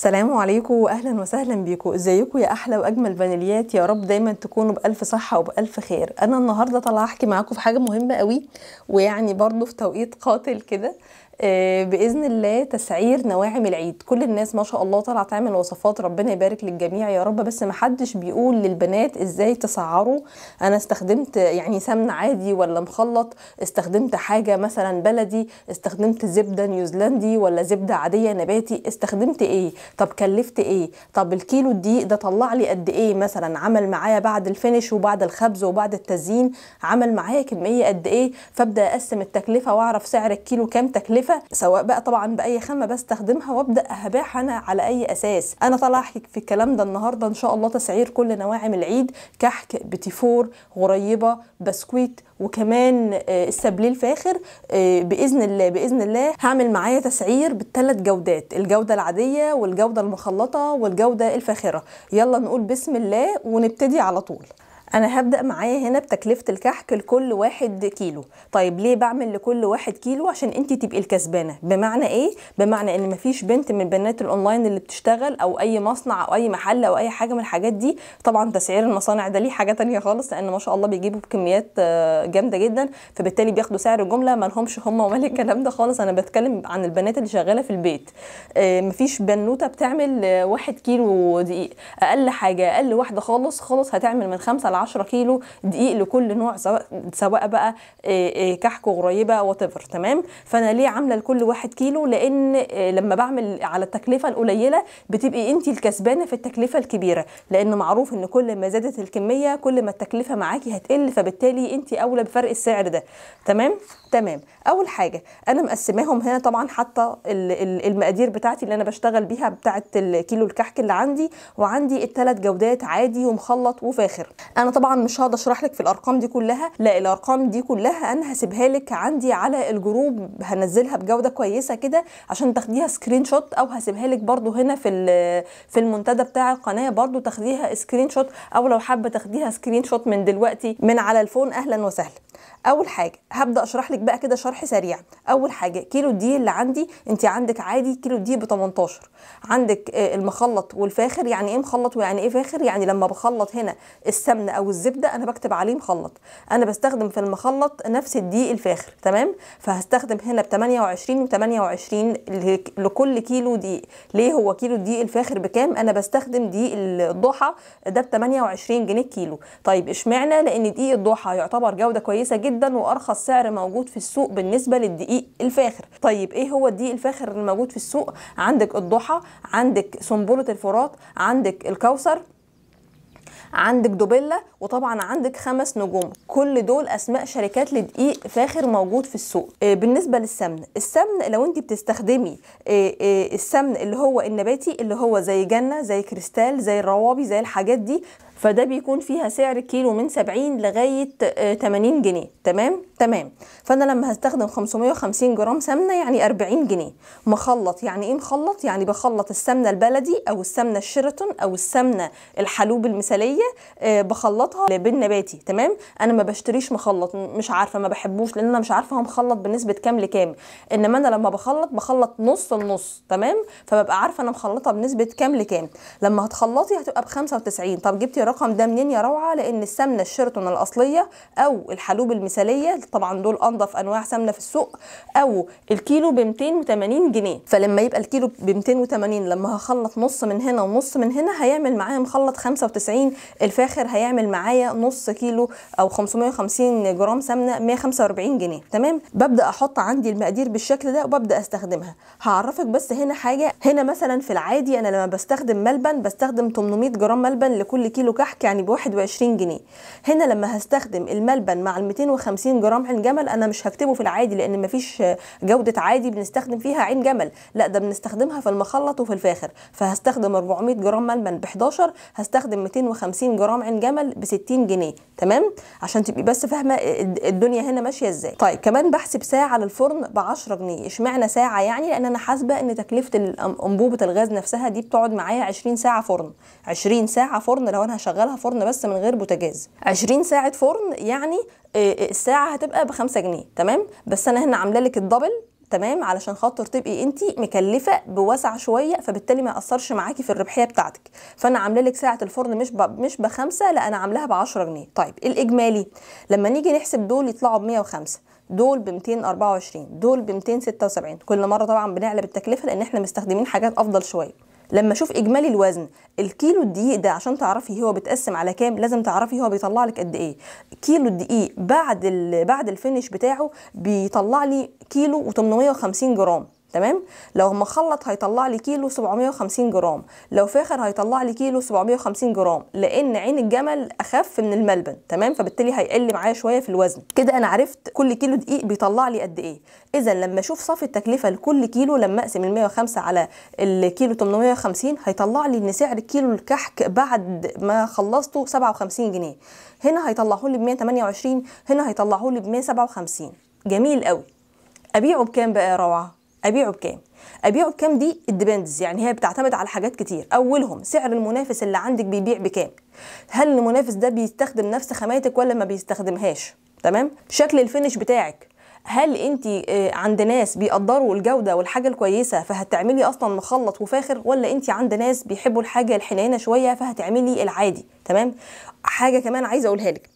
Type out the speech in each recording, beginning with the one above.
سلام عليكم واهلا وسهلا بيكم ازيكم يا احلى واجمل فانيليات يا رب دايما تكونوا بالف صحه وبالف خير انا النهارده طالعه احكي معاكم في حاجه مهمه قوي ويعني برضو في توقيت قاتل كده آه، باذن الله تسعير نواعم العيد كل الناس ما شاء الله طالعه تعمل وصفات ربنا يبارك للجميع يا رب بس ما حدش بيقول للبنات ازاي تسعروا انا استخدمت يعني سمن عادي ولا مخلط استخدمت حاجه مثلا بلدي استخدمت زبده نيوزيلندي ولا زبده عاديه نباتي استخدمت ايه طب كلفت ايه طب الكيلو الدقيق ده طلع لي قد ايه مثلا عمل معايا بعد الفينش وبعد الخبز وبعد التزيين عمل معايا كميه قد ايه فابدا اقسم التكلفه واعرف سعر الكيلو كام تكلفه مختلفه سواء بقى طبعا باي خامه بستخدمها وابدا هباح انا على اي اساس انا طالعه في الكلام ده النهارده ان شاء الله تسعير كل نواعم العيد كحك بتيفور غريبه بسكويت وكمان آه، السبليل الفاخر آه، باذن الله باذن الله هعمل معايا تسعير بالثلاث جودات الجوده العاديه والجوده المخلطه والجوده الفاخره يلا نقول بسم الله ونبتدي على طول انا هبدا معايا هنا بتكلفه الكحك لكل واحد كيلو طيب ليه بعمل لكل واحد كيلو عشان انت تبقي الكسبانه بمعنى ايه بمعنى ان مفيش بنت من بنات الاونلاين اللي بتشتغل او اي مصنع او اي محل او اي حاجه من الحاجات دي طبعا تسعير المصانع ده ليه حاجه تانية خالص لان ما شاء الله بيجيبوا بكميات آه، جامده جدا فبالتالي بياخدوا سعر الجمله ما لهمش هم ومال الكلام ده خالص انا بتكلم عن البنات اللي شغاله في البيت آه، مفيش بنوته بتعمل آه، واحد كيلو دقيق اقل حاجه اقل واحده خالص خالص هتعمل من خمسة 10 كيلو دقيق لكل نوع سواء سواء بقى آه، آه، كحك وغريبه وات تمام فانا ليه عامله لكل واحد كيلو لان آه، لما بعمل على التكلفه القليله بتبقي انت الكسبانه في التكلفه الكبيره لان معروف ان كل ما زادت الكميه كل ما التكلفه معاكي هتقل فبالتالي انت اولى بفرق السعر ده تمام تمام اول حاجه انا مقسماهم هنا طبعا حاطه المقادير بتاعتي اللي انا بشتغل بيها بتاعه الكيلو الكحك اللي عندي وعندي الثلاث جودات عادي ومخلط وفاخر انا انا طبعا مش هقدر اشرح لك في الارقام دي كلها لا الارقام دي كلها انا هسيبها لك عندي على الجروب هنزلها بجوده كويسه كده عشان تاخديها سكرين شوت او هسيبها لك برده هنا في في المنتدى بتاع القناه برده تاخديها سكرين شوت او لو حابه تاخديها سكرين شوت من دلوقتي من على الفون اهلا وسهلا اول حاجه هبدا اشرح لك بقى كده شرح سريع اول حاجه كيلو دي اللي عندي انت عندك عادي كيلو دي ب 18 عندك آه، المخلط والفاخر يعني ايه مخلط ويعني ايه فاخر يعني لما بخلط هنا السمنه او الزبده انا بكتب عليه مخلط انا بستخدم في المخلط نفس الدي الفاخر تمام فهستخدم هنا ب 28 و 28 لكل كيلو دي ليه هو كيلو دي الفاخر بكام انا بستخدم دي الضحى ده ب 28 جنيه كيلو طيب اشمعنى لان دي الضحى يعتبر جوده كويسه جدا جدا وارخص سعر موجود في السوق بالنسبه للدقيق الفاخر طيب ايه هو الدقيق الفاخر اللي موجود في السوق عندك الضحى عندك سنبله الفرات عندك الكوثر عندك دوبيلا وطبعا عندك خمس نجوم كل دول اسماء شركات لدقيق فاخر موجود في السوق آه، بالنسبه للسمن السمن لو انت بتستخدمي آه، آه، السمن اللي هو النباتي اللي هو زي جنه زي كريستال زي الروابي زي الحاجات دي فده بيكون فيها سعر الكيلو من 70 لغايه 80 آه، جنيه تمام تمام فانا لما هستخدم 550 جرام سمنه يعني 40 جنيه مخلط يعني ايه مخلط يعني بخلط السمنه البلدي او السمنه الشيراتون او السمنه الحلوب المثاليه آه، بخلطها بالنباتي تمام انا ما بشتريش مخلط مش عارفه ما بحبوش لان انا مش عارفه هو مخلط بنسبه كام لكام انما انا لما بخلط بخلط نص النص تمام فببقى عارفه انا مخلطه بنسبه كام لكام لما هتخلطي هتبقى ب 95 طب جبتي الرقم ده منين يا روعه لان السمنه الشيرتون الاصليه او الحلوب المثاليه طبعا دول انضف انواع سمنه في السوق او الكيلو ب 280 جنيه فلما يبقى الكيلو ب 280 لما هخلط نص من هنا ونص من هنا هيعمل معايا مخلط 95 الفاخر هيعمل معايا نص كيلو او 550 جرام سمنه 145 جنيه تمام ببدا احط عندي المقادير بالشكل ده وببدا استخدمها هعرفك بس هنا حاجه هنا مثلا في العادي انا لما بستخدم ملبن بستخدم 800 جرام ملبن لكل كيلو بحكي يعني ب 21 جنيه هنا لما هستخدم الملبن مع ال 250 جرام عين جمل انا مش هكتبه في العادي لان مفيش جوده عادي بنستخدم فيها عين جمل لا ده بنستخدمها في المخلط وفي الفاخر فهستخدم 400 جرام ملبن ب 11 هستخدم 250 جرام عين جمل ب 60 جنيه تمام عشان تبقي بس فاهمه الدنيا هنا ماشيه ازاي طيب كمان بحسب ساعه للفرن ب 10 جنيه اشمعنى ساعه يعني لان انا حاسبه ان تكلفه انبوبه الغاز نفسها دي بتقعد معايا 20 ساعه فرن 20 ساعه فرن لو انا اشغلها فرن بس من غير بوتاجاز 20 ساعه فرن يعني آه، آه، الساعه هتبقى ب 5 جنيه تمام بس انا هنا عامله لك الدبل تمام علشان خاطر تبقي انت مكلفه بوسع شويه فبالتالي ما ياثرش معاكي في الربحيه بتاعتك فانا عامله لك ساعه الفرن مش ب... مش بخمسه لا انا عاملاها ب 10 جنيه طيب الاجمالي لما نيجي نحسب دول يطلعوا ب 105 دول ب 224 دول ب 276 كل مره طبعا بنعلى بالتكلفه لان احنا مستخدمين حاجات افضل شويه لما اشوف اجمالي الوزن الكيلو الدقيق ده عشان تعرفي هو بيتقسم على كام لازم تعرفي هو بيطلع لك قد ايه كيلو الدقيق بعد بعد الفينش بتاعه بيطلع لي كيلو و850 جرام تمام لو مخلط هيطلع لي كيلو 750 جرام لو فاخر هيطلع لي كيلو 750 جرام لان عين الجمل اخف من الملبن تمام فبالتالي هيقل معايا شويه في الوزن كده انا عرفت كل كيلو دقيق بيطلع لي قد ايه اذا لما اشوف صافي التكلفه لكل كيلو لما اقسم ال 105 على الكيلو 850 هيطلع لي ان سعر الكيلو الكحك بعد ما خلصته 57 جنيه هنا هيطلعه لي ب 128 هنا هيطلعه لي ب 157 جميل قوي ابيعه بكام بقى يا روعه ابيعه بكام ابيعه بكام دي الديبندز يعني هي بتعتمد على حاجات كتير اولهم سعر المنافس اللي عندك بيبيع بكام هل المنافس ده بيستخدم نفس خاماتك ولا ما بيستخدمهاش تمام شكل الفينش بتاعك هل انت آه، عند ناس بيقدروا الجوده والحاجه الكويسه فهتعملي اصلا مخلط وفاخر ولا انت عند ناس بيحبوا الحاجه الحنينه شويه فهتعملي العادي تمام حاجه كمان عايزه اقولها لك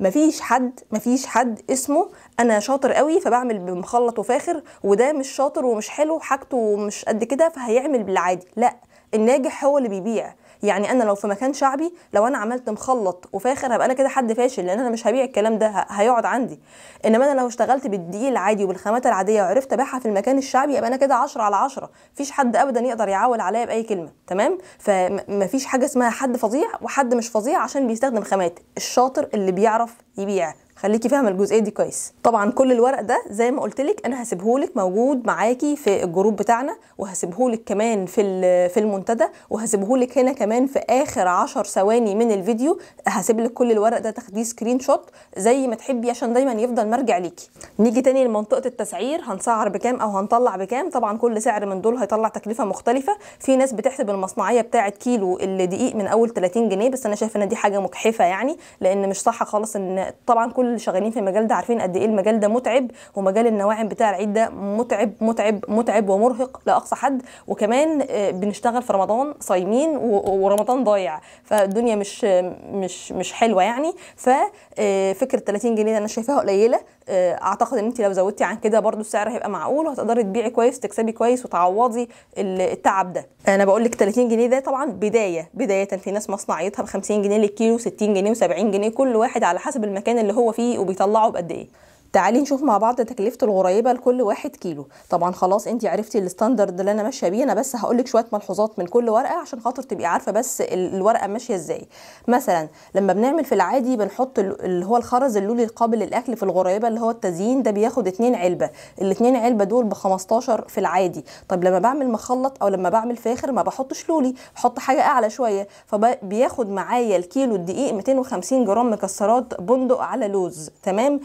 مفيش حد مفيش حد اسمه انا شاطر قوي فبعمل بمخلط وفاخر وده مش شاطر ومش حلو وحاجته مش قد كده فهيعمل بالعادي لا الناجح هو اللي بيبيع يعني انا لو في مكان شعبي لو انا عملت مخلط وفاخر هبقى انا كده حد فاشل لان انا مش هبيع الكلام ده هيقعد عندي انما انا لو اشتغلت بالديل العادي وبالخامات العاديه وعرفت ابيعها في المكان الشعبي يبقى انا كده 10 على 10 مفيش حد ابدا يقدر يعول عليا باي كلمه تمام فمفيش حاجه اسمها حد فظيع وحد مش فظيع عشان بيستخدم خامات الشاطر اللي بيعرف يبيع خليكي فاهمه الجزئيه دي كويس طبعا كل الورق ده زي ما قلت لك انا هسيبهولك موجود معاكي في الجروب بتاعنا وهسيبهولك كمان في في المنتدى وهسيبهولك هنا كمان في اخر 10 ثواني من الفيديو هسيب لك كل الورق ده تاخديه سكرين شوت زي ما تحبي عشان دايما يفضل مرجع ليكي نيجي تاني لمنطقه التسعير هنسعر بكام او هنطلع بكام طبعا كل سعر من دول هيطلع تكلفه مختلفه في ناس بتحسب المصنعيه بتاعه كيلو الدقيق من اول 30 جنيه بس انا شايفه ان دي حاجه مجحفه يعني لان مش صح خالص ان طبعا كل اللي شغالين في المجال ده عارفين قد ايه المجال ده متعب ومجال النواعم بتاع العيد ده متعب متعب متعب ومرهق لاقصى حد وكمان آه، بنشتغل في رمضان صايمين ورمضان ضايع فالدنيا مش مش مش حلوه يعني ففكره آه، 30 جنيه انا شايفاها قليله آه، اعتقد ان انت لو زودتي عن كده برضو السعر هيبقى معقول وهتقدري تبيعي كويس تكسبي كويس وتعوضي التعب ده انا بقول لك 30 جنيه ده طبعا بدايه بدايه في ناس مصنعيتها ب 50 جنيه للكيلو 60 جنيه و70 جنيه كل واحد على حسب المكان اللي هو فيه وبيطلعه بقد ايه تعالي نشوف مع بعض تكلفه الغريبه لكل واحد كيلو طبعا خلاص انت عرفتي الستاندرد اللي انا ماشيه بيه انا بس هقول لك شويه ملحوظات من كل ورقه عشان خاطر تبقي عارفه بس الورقه ماشيه ازاي مثلا لما بنعمل في العادي بنحط اللي هو الخرز اللولي القابل للاكل في الغريبه اللي هو التزيين ده بياخد اتنين علبه الاثنين علبه دول ب 15 في العادي طب لما بعمل مخلط او لما بعمل فاخر ما بحطش لولي بحط حاجه اعلى شويه فبياخد معايا الكيلو الدقيق 250 جرام مكسرات بندق على لوز تمام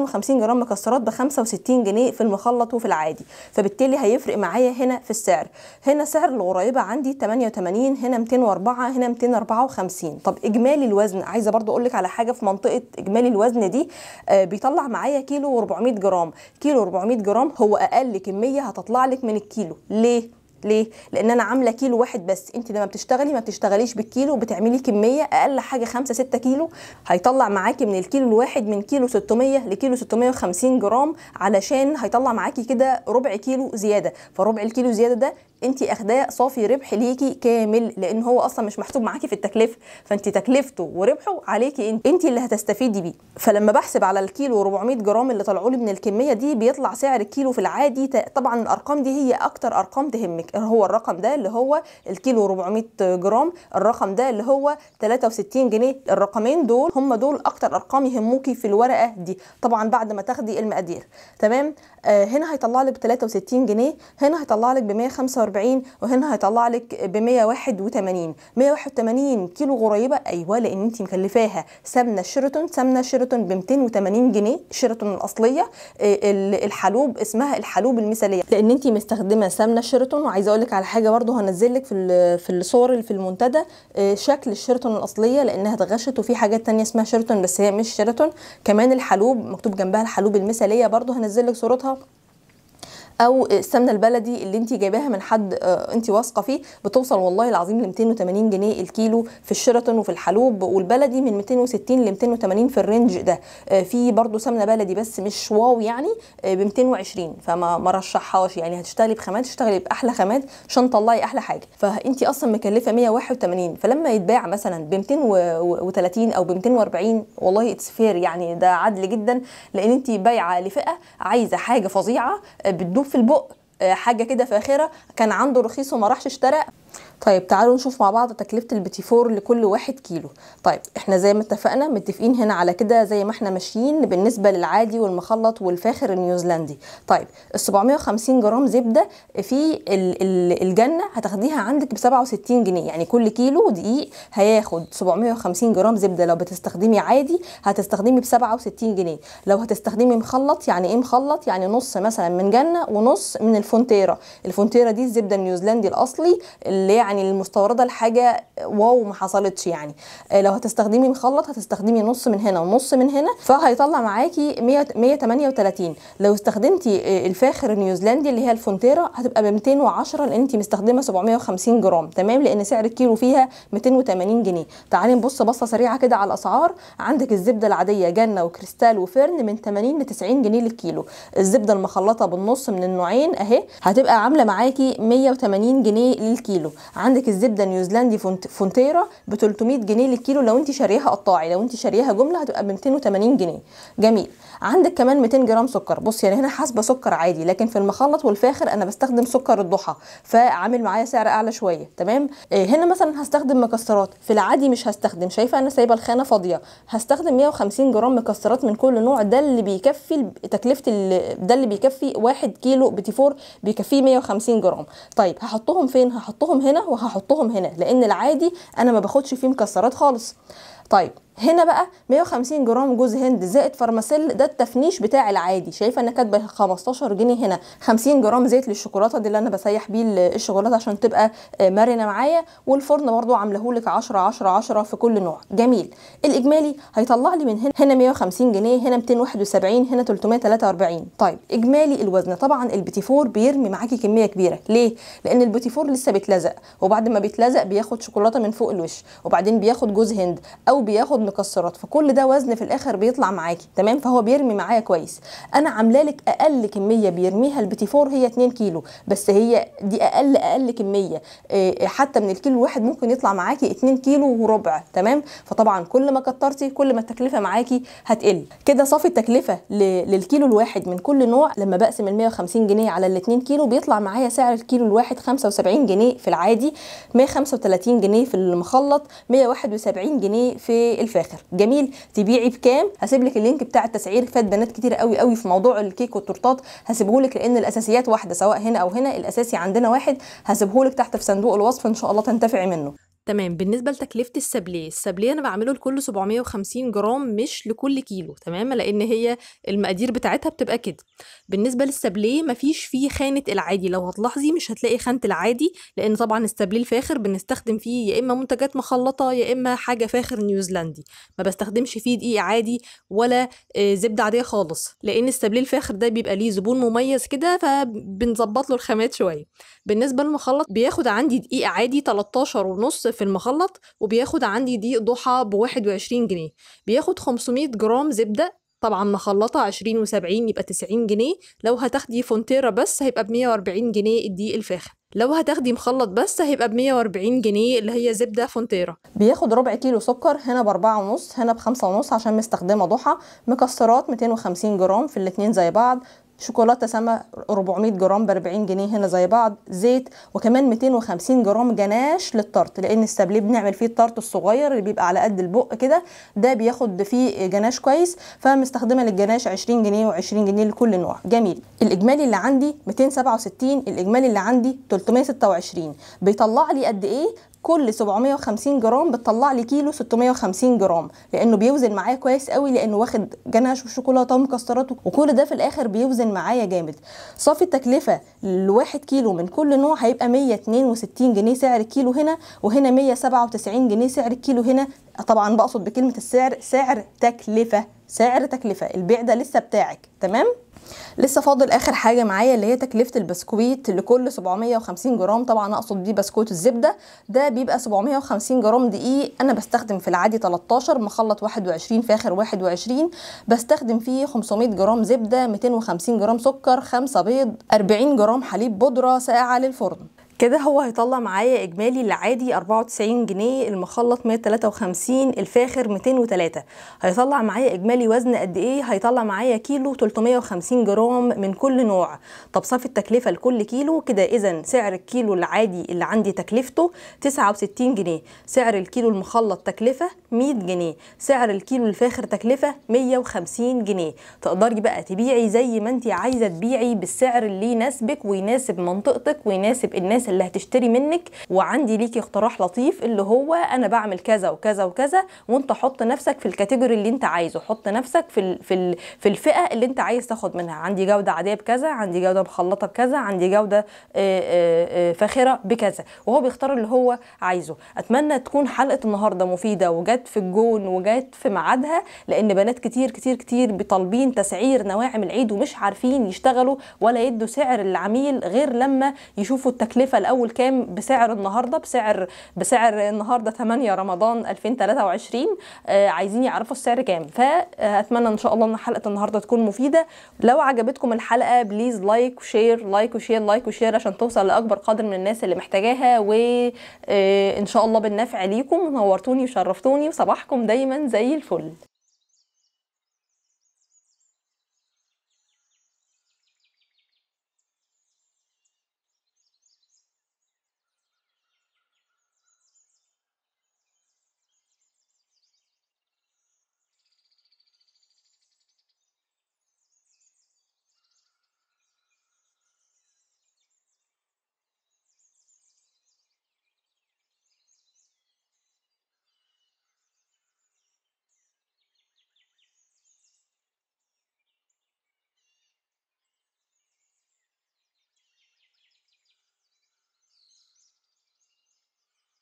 250 جرام مكسرات ب 65 جنيه في المخلط وفي العادي فبالتالي هيفرق معايا هنا في السعر هنا سعر الغريبه عندي 88 هنا 204 هنا 254 طب اجمالي الوزن عايزه برضو اقول لك على حاجه في منطقه اجمالي الوزن دي آه، بيطلع معايا كيلو و400 جرام كيلو و 400 جرام هو اقل كميه هتطلع لك من الكيلو ليه ليه لان انا عامله كيلو واحد بس انت لما بتشتغلي ما بتشتغليش بالكيلو بتعملي كميه اقل حاجه 5 6 كيلو هيطلع معاكي من الكيلو الواحد من كيلو 600 لكيلو 650 جرام علشان هيطلع معاكي كده ربع كيلو زياده فربع الكيلو زياده ده انت اخداه صافي ربح ليكي كامل لان هو اصلا مش محسوب معاكي في التكلفه فانت تكلفته وربحه عليكي انت انت اللي هتستفيدي بيه فلما بحسب على الكيلو 400 جرام اللي طلعوا لي من الكميه دي بيطلع سعر الكيلو في العادي طبعا الارقام دي هي اكتر ارقام تهمك هو الرقم ده اللي هو الكيلو 400 جرام الرقم ده اللي هو 63 جنيه الرقمين دول هم دول اكتر ارقام يهموكي في الورقه دي طبعا بعد ما تاخدي المقادير تمام آه، هنا هيطلع لك ب 63 جنيه هنا هيطلع لك ب 145 وهنا هيطلع لك ب 181 181 كيلو غريبه ايوه لان انت مكلفاها سمنه شيرتون سمنه شيرتون ب 280 جنيه شيرتون الاصليه آه، الحلوب اسمها الحلوب المثاليه لان انت مستخدمه سمنه شيرتون وعايزه اقول لك على حاجه برده هنزل لك في في الصور اللي في المنتدى آه، شكل الشيرتون الاصليه لانها اتغشت وفي حاجات ثانيه اسمها شيرتون بس هي مش شيرتون كمان الحلوب مكتوب جنبها الحلوب المثاليه برده هنزل لك صورتها talk او السمنه البلدي اللي انت جايباها من حد آه، انت واثقه فيه بتوصل والله العظيم ل 280 جنيه الكيلو في الشيراتون وفي الحلوب والبلدي من 260 ل 280 في الرينج ده آه، في برضو سمنه بلدي بس مش واو يعني آه، ب 220 فما ما رشحهاش يعني هتشتغلي بخامات تشتغلي باحلى خامات عشان تطلعي احلى حاجه فانت اصلا مكلفه 181 فلما يتباع مثلا ب 230 او ب 240 والله اتس فير يعني ده عدل جدا لان انت بايعه لفئه عايزه حاجه فظيعه بتدوب في البق آه، حاجه كده فاخره كان عنده رخيص وما راحش اشترى طيب تعالوا نشوف مع بعض تكلفه البيتي فور لكل واحد كيلو طيب احنا زي ما اتفقنا متفقين هنا على كده زي ما احنا ماشيين بالنسبه للعادي والمخلط والفاخر النيوزيلندي طيب ال 750 جرام زبده في الجنه هتاخديها عندك ب 67 جنيه يعني كل كيلو دقيق هياخد 750 جرام زبده لو بتستخدمي عادي هتستخدمي ب 67 جنيه لو هتستخدمي مخلط يعني ايه مخلط يعني نص مثلا من جنه ونص من الفونتيرا الفونتيرا دي الزبده النيوزيلندي الاصلي اللي يعني يعني المستورده الحاجه واو ما حصلتش يعني آه، لو هتستخدمي مخلط هتستخدمي نص من هنا ونص من هنا فهيطلع معاكي 138 لو استخدمتي آه، الفاخر نيوزيلندي اللي هي الفونتيرا هتبقى ب 210 لان انت مستخدمه 750 جرام تمام لان سعر الكيلو فيها 280 جنيه تعالي نبص بصه سريعه كده على الاسعار عندك الزبده العاديه جنه وكريستال وفرن من 80 ل 90 جنيه للكيلو الزبده المخلطه بالنص من النوعين اهي هتبقى عامله معاكي 180 جنيه للكيلو عندك الزبده نيوزيلندي فونتيرا ب 300 جنيه للكيلو لو انت شاريها قطاعي لو انت شاريها جمله هتبقى ب 280 جنيه جميل عندك كمان 200 جرام سكر بص يعني هنا حاسبه سكر عادي لكن في المخلط والفاخر انا بستخدم سكر الضحى فعامل معايا سعر اعلى شويه تمام آه، هنا مثلا هستخدم مكسرات في العادي مش هستخدم شايفه انا سايبه الخانه فاضيه هستخدم 150 جرام مكسرات من كل نوع ده اللي بيكفي تكلفه ده اللي بيكفي 1 كيلو بتيفور بيكفيه 150 جرام طيب هحطهم فين هحطهم هنا وهحطهم هنا لان العادي انا ما باخدش فيه مكسرات خالص طيب هنا بقى 150 جرام جوز هند زائد فارماسيل ده التفنيش بتاع العادي شايفه انا كاتبه 15 جنيه هنا 50 جرام زيت للشوكولاته دي اللي انا بسيح بيه الشوكولاته عشان تبقى آه، مرنه معايا والفرن برده عامله لك 10 10 10 في كل نوع جميل الاجمالي هيطلع لي من هنا هنا 150 جنيه هنا 271 هنا 343 طيب اجمالي الوزن طبعا البتيفور بيرمي معاكي كميه كبيره ليه لان البتيفور لسه بيتلزق وبعد ما بيتلزق بياخد شوكولاته من فوق الوش وبعدين بياخد جوز هند او بياخد تاخد مكسرات فكل ده وزن في الاخر بيطلع معاكي تمام فهو بيرمي معايا كويس انا عامله لك اقل كميه بيرميها البيتي فور هي 2 كيلو بس هي دي اقل اقل كميه آه، آه، حتى من الكيلو الواحد ممكن يطلع معاكي 2 كيلو وربع تمام فطبعا كل ما كترتي كل ما التكلفه معاكي هتقل كده صافي التكلفه للكيلو الواحد من كل نوع لما بقسم ال 150 جنيه على ال 2 كيلو بيطلع معايا سعر الكيلو الواحد 75 جنيه في العادي 135 جنيه في المخلط 171 جنيه في الفاخر جميل تبيعي بكام هسيب لك اللينك بتاع التسعير فات بنات كتير قوي قوي في موضوع الكيك والتورتات هسيبه لك لان الاساسيات واحده سواء هنا او هنا الاساسي عندنا واحد هسيبه لك تحت في صندوق الوصف ان شاء الله تنتفعي منه تمام بالنسبة لتكلفة السابليه، السابليه أنا بعمله لكل 750 جرام مش لكل كيلو تمام، لإن هي المقادير بتاعتها بتبقى كده. بالنسبة للسابليه مفيش فيه خانة العادي لو هتلاحظي مش هتلاقي خانة العادي لإن طبعًا السابليه الفاخر بنستخدم فيه يا إما منتجات مخلطة يا إما حاجة فاخر نيوزيلندي، ما بستخدمش فيه دقيق عادي ولا آه، زبدة عادية خالص، لإن السابليه الفاخر ده بيبقى ليه زبون مميز كده فبنظبط له الخامات شوية. بالنسبة للمخلط بياخد عندي دقيق عادي 13 ونص في المخلط وبياخد عندي دي ضحى ب 21 جنيه بياخد 500 جرام زبده طبعا مخلطه 20 و70 يبقى 90 جنيه لو هتاخدي فونتيرا بس هيبقى ب 140 جنيه الدقيق الفاخر لو هتاخدي مخلط بس هيبقى ب 140 جنيه اللي هي زبده فونتيرا بياخد ربع كيلو سكر هنا 4 ونص هنا 5 ونص عشان مستخدمه ضحى مكسرات 250 جرام في الاتنين زي بعض شوكولاته سما 400 جرام ب 40 جنيه هنا زي بعض زيت وكمان 250 جرام جناش للطرط لان السبليه بنعمل فيه الطرط الصغير اللي بيبقى على قد البق كده ده بياخد فيه جناش كويس فمستخدمه للجناش 20 جنيه و20 جنيه لكل نوع جميل الاجمالي اللي عندي 267 الاجمالي اللي عندي 326 بيطلع لي قد ايه كل 750 جرام بتطلع لي كيلو 650 جرام لانه بيوزن معايا كويس قوي لانه واخد جناش وشوكولاته ومكسرات وكل ده في الاخر بيوزن معايا جامد صافي التكلفه لواحد كيلو من كل نوع هيبقى 162 جنيه سعر الكيلو هنا وهنا 197 جنيه سعر الكيلو هنا طبعا بقصد بكلمه السعر سعر تكلفه سعر تكلفه البيع ده لسه بتاعك تمام لسه فاضل اخر حاجه معايا اللي هي تكلفه البسكويت لكل 750 جرام طبعا اقصد بيه بسكوت الزبده ده بيبقى 750 جرام دقيق انا بستخدم في العادي 13 مخلط 21 فاخر 21 بستخدم فيه 500 جرام زبده 250 جرام سكر 5 بيض 40 جرام حليب بودره ساقعه للفرن كده هو هيطلع معايا اجمالي العادي 94 جنيه المخلط 153 الفاخر 203 هيطلع معايا اجمالي وزن قد ايه هيطلع معايا كيلو 350 جرام من كل نوع طب صافي التكلفه لكل كيلو كده اذا سعر الكيلو العادي اللي عندي تكلفته 69 جنيه سعر الكيلو المخلط تكلفه 100 جنيه سعر الكيلو الفاخر تكلفه 150 جنيه تقدري بقى تبيعي زي ما انت عايزه تبيعي بالسعر اللي يناسبك ويناسب منطقتك ويناسب الناس اللي هتشتري منك وعندي ليكي اقتراح لطيف اللي هو انا بعمل كذا وكذا وكذا وانت حط نفسك في الكاتيجوري اللي انت عايزه حط نفسك في في في الفئه اللي انت عايز تاخد منها عندي جوده عاديه بكذا عندي جوده مخلطه بكذا عندي جوده آه، آه، آه، فاخره بكذا وهو بيختار اللي هو عايزه اتمنى تكون حلقه النهارده مفيده وجت في الجون وجت في ميعادها لان بنات كتير كتير كتير طالبين تسعير نواعم العيد ومش عارفين يشتغلوا ولا يدوا سعر للعميل غير لما يشوفوا التكلفه شايفه الاول كام بسعر النهارده بسعر بسعر النهارده 8 رمضان 2023 آه، عايزين يعرفوا السعر كام فاتمنى ان شاء الله ان حلقه النهارده تكون مفيده لو عجبتكم الحلقه بليز لايك وشير لايك وشير لايك وشير عشان توصل لاكبر قدر من الناس اللي محتاجاها وان آه، شاء الله بالنفع ليكم نورتوني وشرفتوني وصباحكم دايما زي الفل